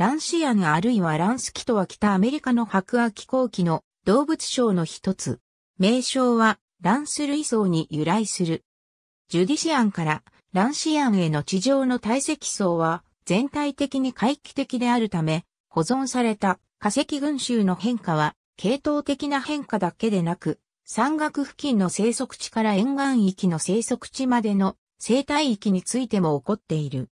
ランシアンあるいはランスキとは北アメリカの白亜紀後期の動物賞の一つ。名称はランス類層に由来する。ジュディシアンからランシアンへの地上の堆積層は全体的に回帰的であるため、保存された化石群衆の変化は系統的な変化だけでなく、山岳付近の生息地から沿岸域の生息地までの生態域についても起こっている。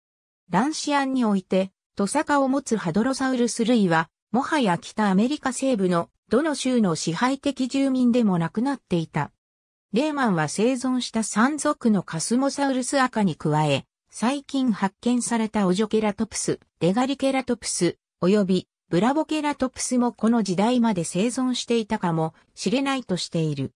ランシアンにおいてトサカを持つハドロサウルス類は、もはや北アメリカ西部のどの州の支配的住民でもなくなっていた。レーマンは生存した山賊のカスモサウルス赤に加え、最近発見されたオジョケラトプス、レガリケラトプス、及びブラボケラトプスもこの時代まで生存していたかもしれないとしている。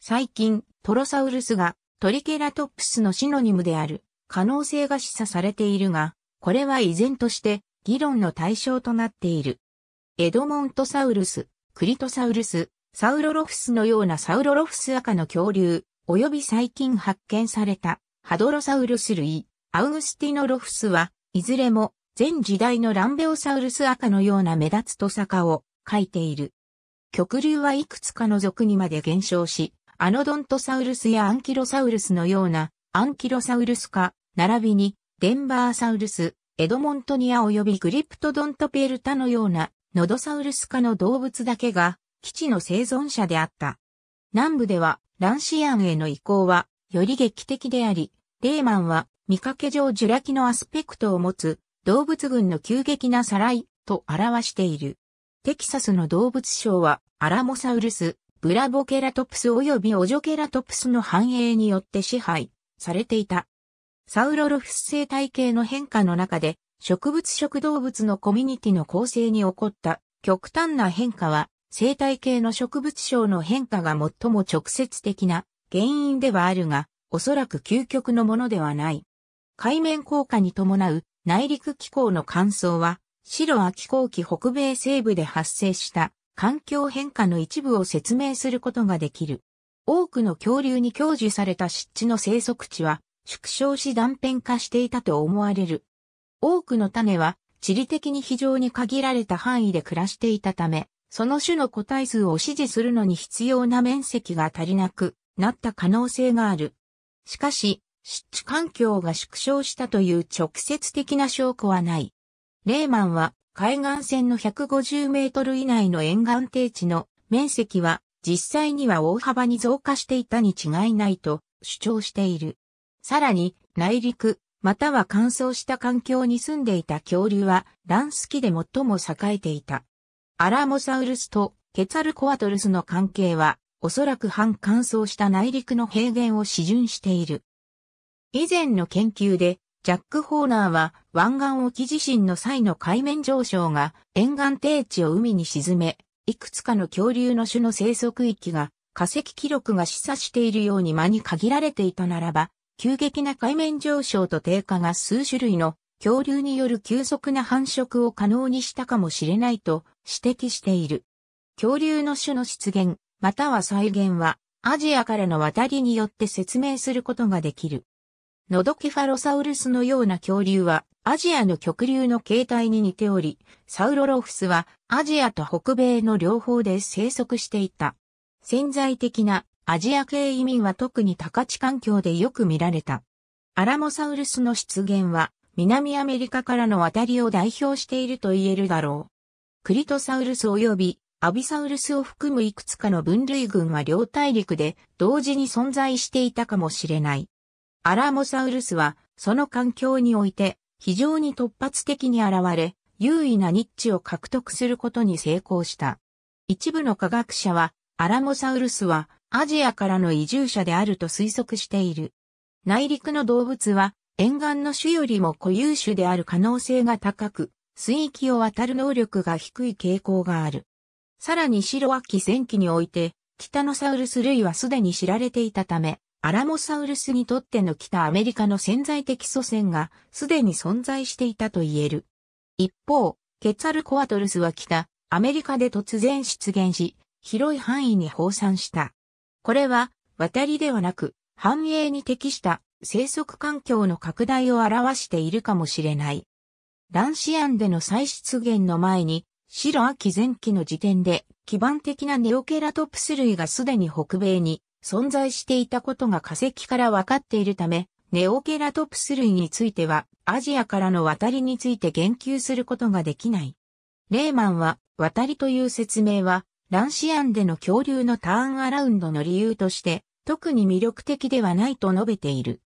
最近、トロサウルスがトリケラトプスのシノニムである可能性が示唆されているが、これは依然として議論の対象となっている。エドモントサウルス、クリトサウルス、サウロロフスのようなサウロロフス赤の恐竜、及び最近発見されたハドロサウルス類、アウグスティノロフスは、いずれも前時代のランベオサウルス赤のような目立つトサカを描いている。極竜はいくつかの属にまで減少し、アノドントサウルスやアンキロサウルスのようなアンキロサウルス化、並びにデンバーサウルス、エドモントニア及びグリプトドントペルタのようなノドサウルス科の動物だけが基地の生存者であった。南部ではランシアンへの移行はより劇的であり、レーマンは見かけ上ジュラ紀のアスペクトを持つ動物群の急激なさらいと表している。テキサスの動物賞はアラモサウルス、ブラボケラトプス及びオジョケラトプスの繁栄によって支配されていた。サウロロフス生態系の変化の中で、植物食動物のコミュニティの構成に起こった極端な変化は、生態系の植物症の変化が最も直接的な原因ではあるが、おそらく究極のものではない。海面効果に伴う内陸気候の乾燥は、白亜後期北米西部で発生した環境変化の一部を説明することができる。多くの恐竜に享受された湿地の生息地は、縮小し断片化していたと思われる。多くの種は地理的に非常に限られた範囲で暮らしていたため、その種の個体数を支持するのに必要な面積が足りなくなった可能性がある。しかし、湿地環境が縮小したという直接的な証拠はない。レーマンは海岸線の150メートル以内の沿岸低地の面積は実際には大幅に増加していたに違いないと主張している。さらに内陸、または乾燥した環境に住んでいた恐竜は乱スきで最も栄えていた。アラモサウルスとケツァルコアトルスの関係はおそらく半乾燥した内陸の平原を示準している。以前の研究でジャック・ホーナーは湾岸沖地震の際の海面上昇が沿岸低地を海に沈め、いくつかの恐竜の種の生息域が化石記録が示唆しているように間に限られていたならば、急激な海面上昇と低下が数種類の恐竜による急速な繁殖を可能にしたかもしれないと指摘している。恐竜の種の出現、または再現は、アジアからの渡りによって説明することができる。ノドキファロサウルスのような恐竜は、アジアの極流の形態に似ており、サウロロフスは、アジアと北米の両方で生息していた。潜在的なアジア系移民は特に高地環境でよく見られた。アラモサウルスの出現は、南アメリカからの渡りを代表していると言えるだろう。クリトサウルス及びアビサウルスを含むいくつかの分類群は両大陸で同時に存在していたかもしれない。アラモサウルスはその環境において非常に突発的に現れ、優位なニッチを獲得することに成功した。一部の科学者はアラモサウルスはアジアからの移住者であると推測している。内陸の動物は沿岸の種よりも固有種である可能性が高く、水域を渡る能力が低い傾向がある。さらに白亜紀前期において、北のタノサウルス類はすでに知られていたため、アラモサウルスにとっての北アメリカの潜在的祖先がすでに存在していたと言える。一方、ケツァルコアトルスは北アメリカで突然出現し、広い範囲に放散した。これは、渡りではなく、繁栄に適した生息環境の拡大を表しているかもしれない。卵子案での再出現の前に、白秋前期の時点で基盤的なネオケラトプス類がすでに北米に存在していたことが化石からわかっているため、ネオケラトプス類についてはアジアからの渡りについて言及することができない。レーマンは渡りという説明は乱ア案での恐竜のターンアラウンドの理由として、特に魅力的ではないと述べている。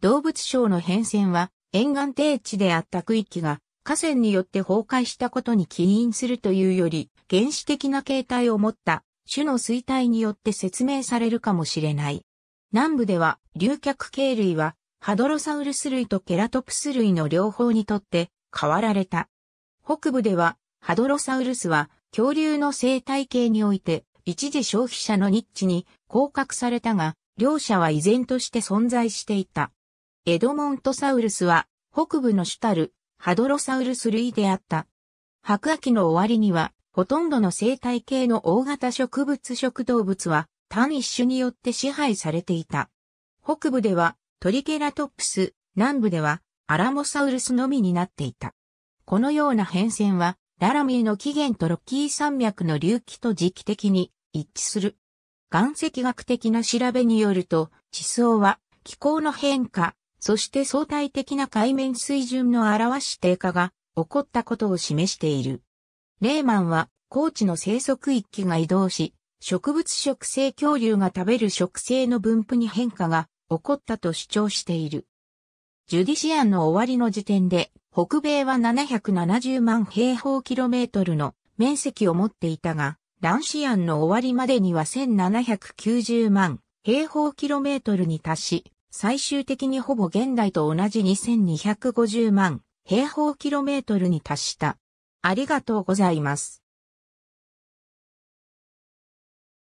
動物省の変遷は、沿岸低地であった区域が、河川によって崩壊したことに起因するというより、原始的な形態を持った種の衰退によって説明されるかもしれない。南部では、竜脚系類は、ハドロサウルス類とケラトプス類の両方にとって、変わられた。北部では、ハドロサウルスは、恐竜の生態系において、一時消費者のニッチに降格されたが、両者は依然として存在していた。エドモントサウルスは、北部の主たるハドロサウルス類であった。白亜紀の終わりには、ほとんどの生態系の大型植物食動物は単一種によって支配されていた。北部ではトリケラトプス、南部ではアラモサウルスのみになっていた。このような変遷はララミーの起源とロッキー山脈の隆起と時期的に一致する。岩石学的な調べによると、地層は気候の変化、そして相対的な海面水準の表し低下が起こったことを示している。レーマンは高地の生息域が移動し、植物食性恐竜が食べる食性の分布に変化が起こったと主張している。ジュディシアンの終わりの時点で北米は770万平方キロメートルの面積を持っていたが、乱視案の終わりまでには1790万平方キロメートルに達し、最終的にほぼ現代と同じ2250万平方キロメートルに達した。ありがとうございます。